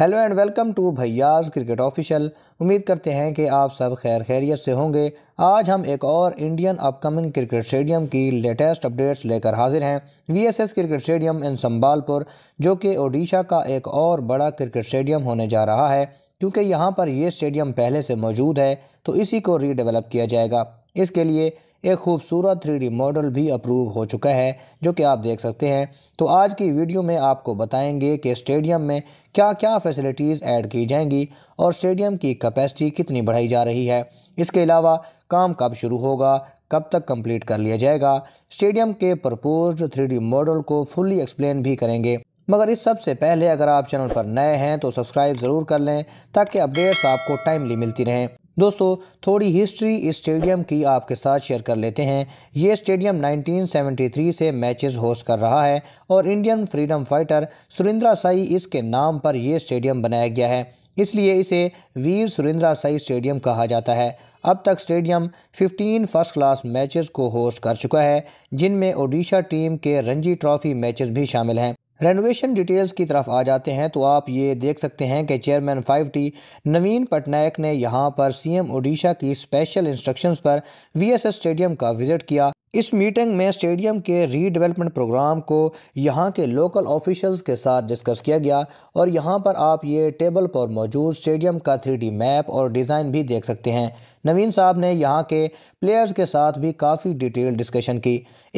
hello and welcome to भैयाज cricket official उम्मीद करते हैं कि आप सब खैर खैरियत से होंगे आज हम एक और इंडियन अपकमिंग क्रिकेट स्टेडियम की लेटेस्ट अपडेट्स लेकर हाजिर हैं VSS cricket stadium in Sambalpur जो कि ओडिशा का एक और बड़ा क्रिकेट स्टेडियम होने जा रहा है क्योंकि यहाँ पर यह स्टेडियम पहले से मौजूद है तो इसी को रीडेवलप किया जाएगा इसके लिए एक खूबसूरत थ्री मॉडल भी अप्रूव हो चुका है जो कि आप देख सकते हैं तो आज की वीडियो में आपको बताएंगे कि स्टेडियम में क्या क्या फैसिलिटीज़ ऐड की जाएंगी और स्टेडियम की कैपेसिटी कितनी बढ़ाई जा रही है इसके अलावा काम कब शुरू होगा कब तक कंप्लीट कर लिया जाएगा स्टेडियम के प्रपोज थ्री मॉडल को फुल्ली एक्सप्लेन भी करेंगे मगर इस सबसे पहले अगर आप चैनल पर नए हैं तो सब्सक्राइब ज़रूर कर लें ताकि अपडेट्स आपको टाइमली मिलती रहें दोस्तों थोड़ी हिस्ट्री स्टेडियम की आपके साथ शेयर कर लेते हैं ये स्टेडियम 1973 से मैचेस होस्ट कर रहा है और Indian freedom fighter Surendra Sai इसके नाम पर यह स्टेडियम बनाया गया है इसलिए इसे वीर सुरेंद्रा साई स्टेडियम कहा जाता है अब तक स्टेडियम 15 फर्स्ट क्लास मैचेस को होस्ट कर चुका है जिनमें ओडिशा टीम के रणजी ट्रॉफी मैचेस भी शामिल हैं रेनोवेशन डिटेल्स की तरफ आ जाते हैं तो आप ये देख सकते हैं कि चेयरमैन टी नवीन पटनायक ने यहाँ पर सीएम ओडिशा की स्पेशल इंस्ट्रक्शंस पर वीएसएस स्टेडियम का विज़िट किया इस मीटिंग में स्टेडियम के रीडेवलपमेंट प्रोग्राम को यहाँ के लोकल ऑफिशल्स के साथ डिस्कस किया गया और यहाँ पर आप ये टेबल पर मौजूद स्टेडियम का थ्री मैप और डिज़ाइन भी देख सकते हैं नवीन साहब ने यहाँ के प्लेयर्स के साथ भी काफ़ी डिटेल डिस्कशन की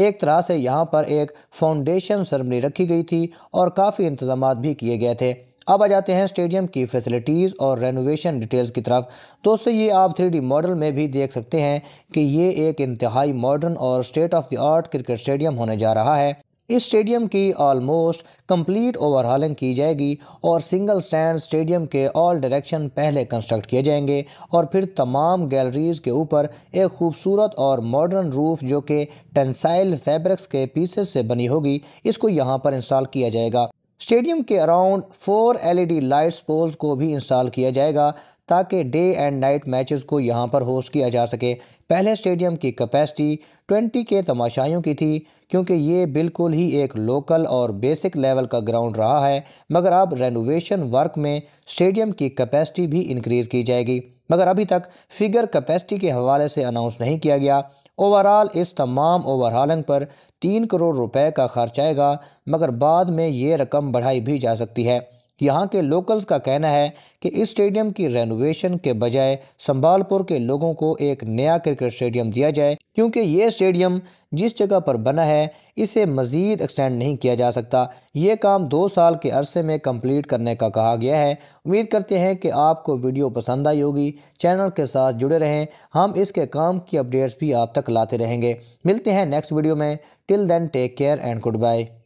एक तरह से यहाँ पर एक फाउंडेशन सरमनी रखी गई थी और काफ़ी इंतजाम भी किए गए थे अब आ जाते हैं स्टेडियम की फैसिलिटीज़ और रेनोवेशन डिटेल्स की तरफ दोस्तों ये आप थ्री मॉडल में भी देख सकते हैं कि ये एक इंतहाई मॉडर्न और state of the art cricket stadium होने जा रहा है इस स्टेडियम की ऑलमोस्ट कंप्लीट ओवरहॉलिंग की जाएगी और सिंगल स्टैंड स्टेडियम के ऑल डायरेक्शन पहले कंस्ट्रक्ट किए जाएंगे और फिर तमाम गैलरीज़ के ऊपर एक खूबसूरत और मॉडर्न रूफ जो कि टेंसाइल फैब्रिक्स के पीसेस से बनी होगी इसको यहाँ पर इंस्टॉल किया जाएगा स्टेडियम के around four LED lights poles को भी इंस्टॉल किया जाएगा ताकि डे एंड नाइट मैचेस को यहां पर होस्ट किया जा सके पहले स्टेडियम की कैपेसिटी 20 के तमाशाइयों की थी क्योंकि ये बिल्कुल ही एक लोकल और बेसिक लेवल का ग्राउंड रहा है मगर अब रेनोवेशन वर्क में स्टेडियम की कैपेसिटी भी इंक्रीज़ की जाएगी मगर अभी तक फिगर कैपेसिटी के हवाले से अनाउंस नहीं किया गया ओवरऑल इस तमाम ओवरहालिंग पर तीन करोड़ रुपए का खर्च आएगा मगर बाद में ये रकम बढ़ाई भी जा सकती है यहाँ के लोकल्स का कहना है कि इस स्टेडियम की रेनोवेशन के बजाय संभालपुर के लोगों को एक नया क्रिकेट स्टेडियम दिया जाए क्योंकि ये स्टेडियम जिस जगह पर बना है इसे मज़ीद एक्सटेंड नहीं किया जा सकता ये काम दो साल के अरसे में कंप्लीट करने का कहा गया है उम्मीद करते हैं कि आपको वीडियो पसंद आई होगी चैनल के साथ जुड़े रहें हम इसके काम की अपडेट्स भी आप तक लाते रहेंगे मिलते हैं नेक्स्ट वीडियो में till then take care and good bye